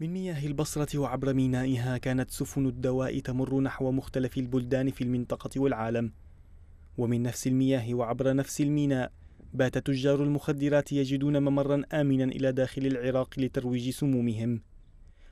من مياه البصرة وعبر مينائها كانت سفن الدواء تمر نحو مختلف البلدان في المنطقة والعالم ومن نفس المياه وعبر نفس الميناء بات تجار المخدرات يجدون ممرا آمنا إلى داخل العراق لترويج سمومهم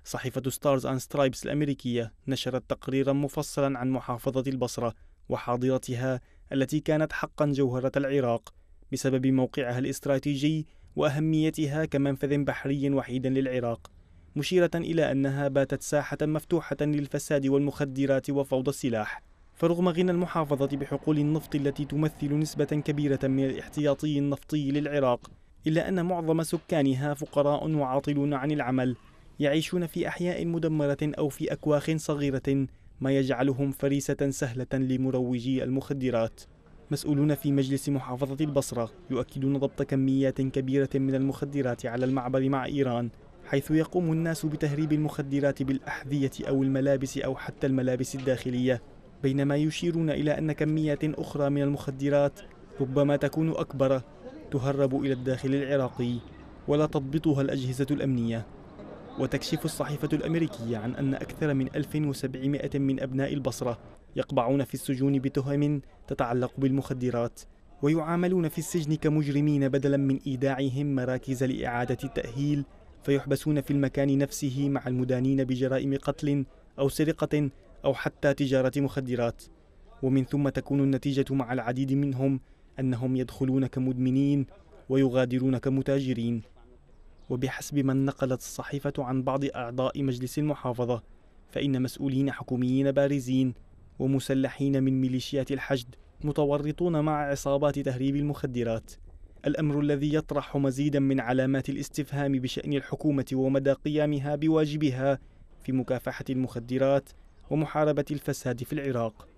صحيفة ستارز أند سترايبس الأمريكية نشرت تقريرا مفصلا عن محافظة البصرة وحاضرتها التي كانت حقا جوهرة العراق بسبب موقعها الاستراتيجي وأهميتها كمنفذ بحري وحيد للعراق مشيرة إلى أنها باتت ساحة مفتوحة للفساد والمخدرات وفوضى السلاح فرغم غنى المحافظة بحقول النفط التي تمثل نسبة كبيرة من الاحتياطي النفطي للعراق إلا أن معظم سكانها فقراء وعاطلون عن العمل يعيشون في أحياء مدمرة أو في أكواخ صغيرة ما يجعلهم فريسة سهلة لمروجي المخدرات مسؤولون في مجلس محافظة البصرة يؤكدون ضبط كميات كبيرة من المخدرات على المعبر مع إيران حيث يقوم الناس بتهريب المخدرات بالأحذية أو الملابس أو حتى الملابس الداخلية بينما يشيرون إلى أن كميات أخرى من المخدرات ربما تكون أكبر تهرب إلى الداخل العراقي ولا تضبطها الأجهزة الأمنية وتكشف الصحيفة الأمريكية عن أن أكثر من 1700 من أبناء البصرة يقبعون في السجون بتهم تتعلق بالمخدرات ويعاملون في السجن كمجرمين بدلا من إيداعهم مراكز لإعادة التأهيل فيحبسون في المكان نفسه مع المدانين بجرائم قتل أو سرقة أو حتى تجارة مخدرات ومن ثم تكون النتيجة مع العديد منهم أنهم يدخلون كمدمنين ويغادرون كمتاجرين وبحسب من نقلت الصحيفة عن بعض أعضاء مجلس المحافظة فإن مسؤولين حكوميين بارزين ومسلحين من ميليشيات الحشد متورطون مع عصابات تهريب المخدرات الأمر الذي يطرح مزيدا من علامات الاستفهام بشأن الحكومة ومدى قيامها بواجبها في مكافحة المخدرات ومحاربة الفساد في العراق